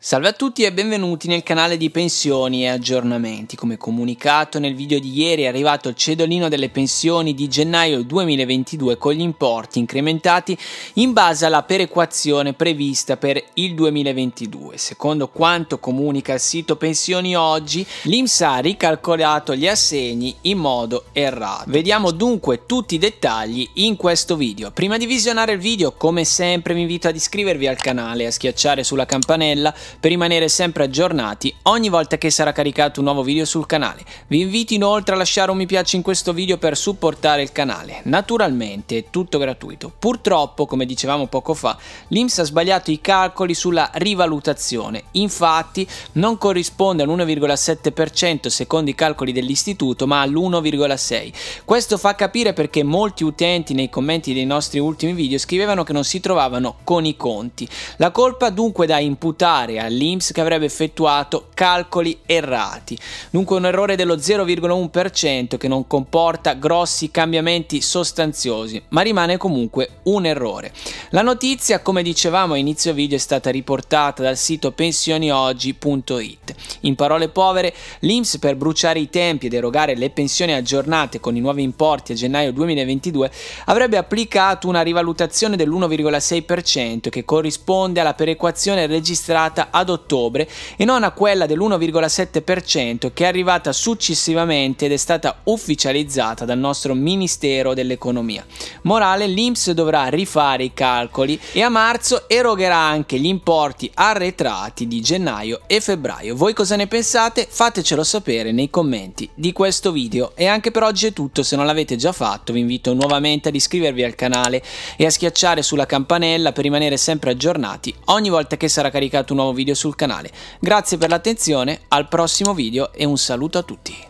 Salve a tutti e benvenuti nel canale di pensioni e aggiornamenti. Come comunicato nel video di ieri è arrivato il cedolino delle pensioni di gennaio 2022 con gli importi incrementati in base alla perequazione prevista per il 2022. Secondo quanto comunica il sito Pensioni Oggi, l'IMS ha ricalcolato gli assegni in modo errato. Vediamo dunque tutti i dettagli in questo video. Prima di visionare il video, come sempre vi invito ad iscrivervi al canale e a schiacciare sulla campanella per rimanere sempre aggiornati ogni volta che sarà caricato un nuovo video sul canale. Vi invito inoltre a lasciare un mi piace in questo video per supportare il canale. Naturalmente è tutto gratuito. Purtroppo, come dicevamo poco fa, l'Inps ha sbagliato i calcoli sulla rivalutazione. Infatti non corrisponde all'1,7% secondo i calcoli dell'istituto, ma all'1,6%. Questo fa capire perché molti utenti nei commenti dei nostri ultimi video scrivevano che non si trovavano con i conti. La colpa dunque da imputare bancaria all'Inps che avrebbe effettuato calcoli errati. Dunque un errore dello 0,1% che non comporta grossi cambiamenti sostanziosi, ma rimane comunque un errore. La notizia, come dicevamo a inizio video, è stata riportata dal sito pensionioggi.it. In parole povere, l'Inps per bruciare i tempi ed erogare le pensioni aggiornate con i nuovi importi a gennaio 2022 avrebbe applicato una rivalutazione dell'1,6% che corrisponde alla perequazione registrata ad ottobre e non a quella dell'1,7% che è arrivata successivamente ed è stata ufficializzata dal nostro Ministero dell'Economia. Morale, l'Inps dovrà rifare i calcoli e a marzo erogherà anche gli importi arretrati di gennaio e febbraio. Voi cosa ne pensate? Fatecelo sapere nei commenti di questo video. E anche per oggi è tutto, se non l'avete già fatto vi invito nuovamente ad iscrivervi al canale e a schiacciare sulla campanella per rimanere sempre aggiornati ogni volta che sarà caricato un nuovo video video sul canale. Grazie per l'attenzione, al prossimo video e un saluto a tutti.